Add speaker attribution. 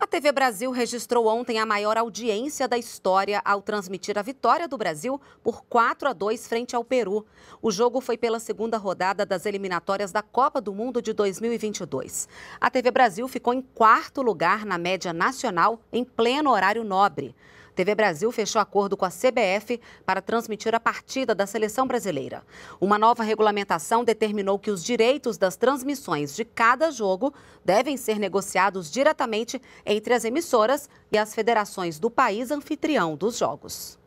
Speaker 1: A TV Brasil registrou ontem a maior audiência da história ao transmitir a vitória do Brasil por 4 a 2 frente ao Peru. O jogo foi pela segunda rodada das eliminatórias da Copa do Mundo de 2022. A TV Brasil ficou em quarto lugar na média nacional em pleno horário nobre. TV Brasil fechou acordo com a CBF para transmitir a partida da seleção brasileira. Uma nova regulamentação determinou que os direitos das transmissões de cada jogo devem ser negociados diretamente entre as emissoras e as federações do país anfitrião dos jogos.